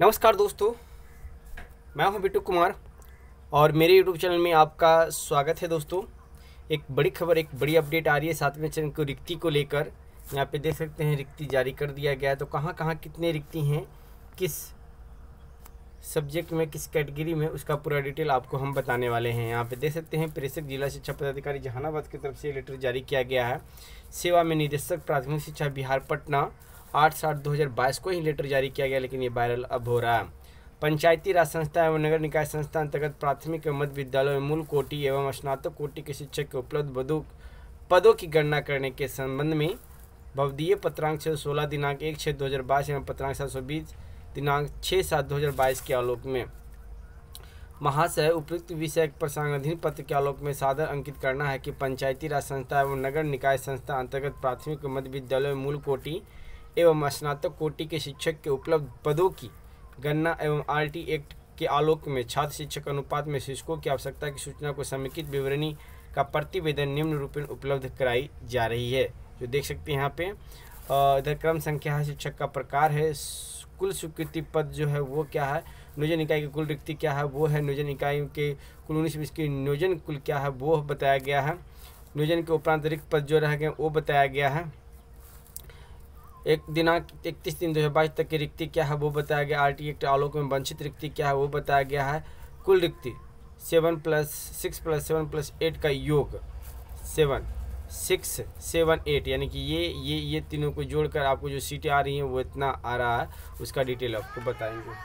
नमस्कार दोस्तों मैं हूं बिट्टू कुमार और मेरे यूट्यूब चैनल में आपका स्वागत है दोस्तों एक बड़ी खबर एक बड़ी अपडेट आ रही है सातवें चरण को रिक्ति को लेकर यहाँ पे देख सकते हैं रिक्ति जारी कर दिया गया है तो कहाँ कहाँ कितने रिक्ति हैं किस सब्जेक्ट में किस कैटेगरी में उसका पूरा डिटेल आपको हम बताने वाले हैं यहाँ पे देख सकते हैं प्रेषक जिला शिक्षा पदाधिकारी जहानाबाद की तरफ से लेटर जारी किया गया है सेवा में निदेशक प्राथमिक शिक्षा बिहार पटना आठ सात दो हज़ार बाईस को ही लेटर जारी किया गया लेकिन ये वायरल अब हो रहा है पंचायती राज संस्था एवं नगर निकाय संस्था अंतर्गत प्राथमिक एवं मध्य विद्यालयों में मूल कोटि एवं स्नातक कोटि के शिक्षक के उपलब्ध पदों की गणना करने के संबंध में भवदीय पत्रांक छः सोलह दिनांक एक छः दो हज़ार बाईस एवं पत्रांक सात सौ बीस दिनांक छः सात दो हज़ार बाईस के आलोक में महाशय उपयुक्त विषय प्रसंगाधीन पत्र के आलोक में साधन अंकित करना है कि पंचायती राज संस्था एवं नगर निकाय संस्था अंतर्गत प्राथमिक मध्य विद्यालय मूल कोटि एवं स्नातक कोटि के शिक्षक के उपलब्ध पदों की गणना एवं आर एक्ट के आलोक में छात्र शिक्षक अनुपात में शिक्षकों की आवश्यकता की सूचना को समेकित विवरणी का प्रतिवेदन निम्न रूप में उपलब्ध कराई जा रही है जो देख सकते हैं यहाँ पे इधर क्रम संख्या है शिक्षक का प्रकार है कुल स्वीकृति पद जो है वो क्या है नियोजन इकाई की कुल रिक्ति क्या है वो है नियोजन इकाई के कुल उन्नीस बीस की नियोजन कुल क्या है वो बताया गया है नियोजन के उपरांत रिक्त पद जो रह गए वो बताया गया है एक दिनांक इकतीस तीन दो हज़ार बाईस तक की रिक्ति क्या है वो बताया गया आर टी एक्ट आलोक में वंचित रिक्ति क्या है वो बताया गया है कुल रिक्ति seven plus six plus seven plus eight का योग सेवन सिक्स सेवन एट यानी कि ये ये ये तीनों को जोड़कर आपको जो सीटें आ रही हैं वो इतना आ रहा है उसका डिटेल आपको बताएंगे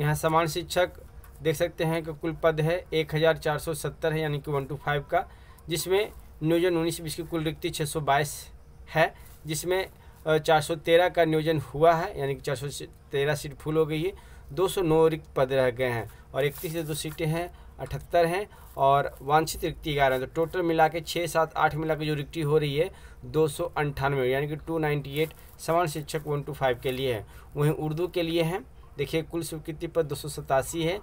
यहाँ समान शिक्षक देख सकते हैं कि कुल पद है एक हज़ार चार सौ सत्तर है यानी कि वन टू फाइव का जिसमें नियोजन उन्नीस बीस की कुल रिक्ति छः सौ बाईस है जिसमें चार सौ तेरह का नियोजन हुआ है यानी कि चार सौ तेरह सीट फुल हो गई है दो सौ नौ रिक्त पद रह गए हैं और इकतीस से दो सीटें हैं अठहत्तर हैं और वांछित रिक्ति ग्यारह तो टोटल मिला के छः सात आठ मिला के जो रिक्ति हो रही है दो सौ अंठानवे यानी कि टू नाइन्टी एट समान शिक्षक वन टू फाइव के लिए है वहीं उर्दू के लिए हैं देखिए कुल स्वीकृति पर दो सौ सतासी है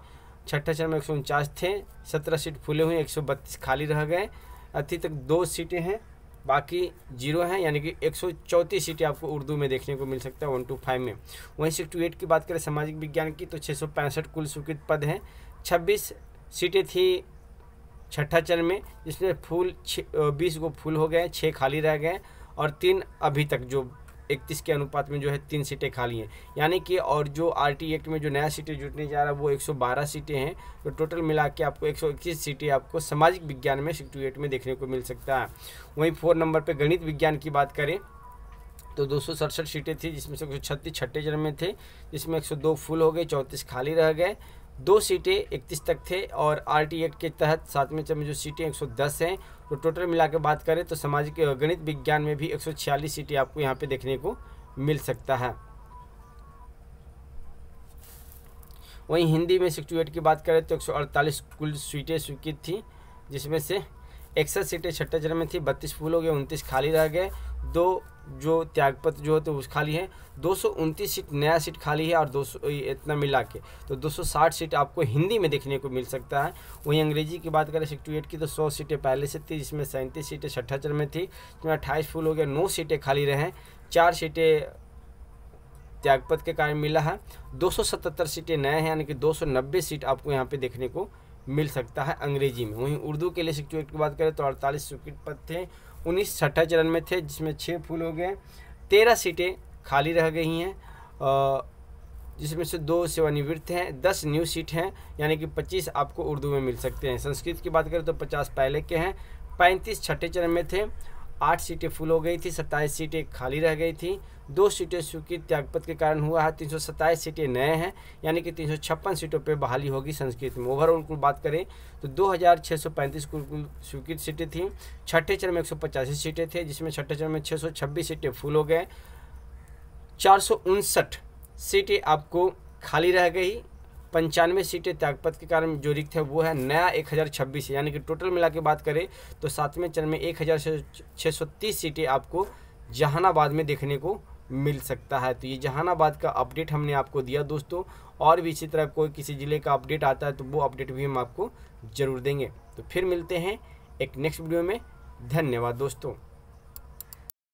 छठे चरण में एक थे सत्रह सीट फूले हुए एक खाली रह गए अति तक दो सीटें हैं बाकी जीरो हैं यानी कि एक सौ चौंतीस सीटें आपको उर्दू में देखने को मिल सकता है वन टू फाइव में वहीं सिक्स टू एट की बात करें सामाजिक विज्ञान की तो छः सौ पैंसठ कुल स्वीकृत पद हैं छब्बीस सीटें थी छठा चरण में जिसमें फूल बीस को फूल हो गए छः खाली रह गए और तीन अभी तक जो इकतीस के अनुपात में जो है तीन सीटें खाली हैं यानी कि और जो टी एक्ट में जो नया सीटें जुटने जा रहा है वो 112 सीटें हैं तो टोटल मिला के आपको 121 सीटें आपको सामाजिक विज्ञान में सिक्सटी में देखने को मिल सकता है वहीं फोर नंबर पर गणित विज्ञान की बात करें तो दो सीटें थी जिसमें से एक सौ छठे चरण में थे जिसमें दो फुल हो गए चौंतीस खाली रह गए दो सीटें इकतीस तक थे और आर टी एक्ट के तहत सातवें चरण में जो सीटें 110 हैं तो टोटल मिला के बात करें तो सामाजिक गणित विज्ञान में भी 146 सीटें आपको यहाँ पे देखने को मिल सकता है वहीं हिंदी में सिक्सटी एट की बात करें तो 148 कुल सीटें स्वीकृत थी जिसमें से इकसठ सीटें छठे चरण में थी बत्तीस फूल हो गए उनतीस खाली रह गए दो जो त्यागपत्र जो होते उस खाली हैं दो सीट नया सीट खाली है और दो इतना मिला के तो 260 सीट आपको हिंदी में देखने को मिल सकता है वहीं अंग्रेजी की बात करें सिक्सटी की तो 100 सीटें पहले से थी जिसमें सैंतीस सीटें छठा चरण में थी जिसमें अट्ठाईस फुल हो गया नौ सीटें खाली रहें चार सीटें त्यागपत के कारण मिला है दो सीटें नए हैं यानी कि दो सीट आपको यहाँ पर देखने को मिल सकता है अंग्रेजी में वहीं उर्दू के लिए सिक्सटी की बात करें तो अड़तालीस स्वीकृत पद थे उन्नीस छठे चरण में थे जिसमें छः फूल हो गए तेरह सीटें खाली रह गई हैं जिसमें से दो सेवानिवृत्त हैं दस न्यू सीट हैं यानी कि पच्चीस आपको उर्दू में मिल सकते हैं संस्कृत की बात करें तो पचास पहले के हैं पैंतीस छठे चरण में थे आठ सीटें फुल हो गई थी सत्ताईस सीटें खाली रह गई थी दो सीटें स्वीकृत त्यागपत्र के कारण हुआ है तीन सौ सत्ताईस सीटें नए हैं यानी कि तीन सौ छप्पन सीटों पर बहाली होगी संस्कृत में ओवरऑल कुल बात करें तो दो हज़ार छः सौ पैंतीस कुल कुल स्वीकृत सीटें थीं छठे चरण में एक सौ पचासी सीटें थे जिसमें छठे चरण में छः सौ छब्बीस सीटें फुल हो गए चार सौ उनसठ सीटें आपको खाली रह गई पंचानवे सीटें त्यागपत के कारण जो रिक्त है वो है नया एक हज़ार छब्बीस यानी कि टोटल मिला के बात करें तो सातवें चरण में एक हज़ार छः सौ तीस सीटें आपको जहानाबाद में देखने को मिल सकता है तो ये जहानाबाद का अपडेट हमने आपको दिया दोस्तों और भी इसी तरह कोई किसी ज़िले का अपडेट आता है तो वो अपडेट भी हम आपको ज़रूर देंगे तो फिर मिलते हैं एक नेक्स्ट वीडियो में धन्यवाद दोस्तों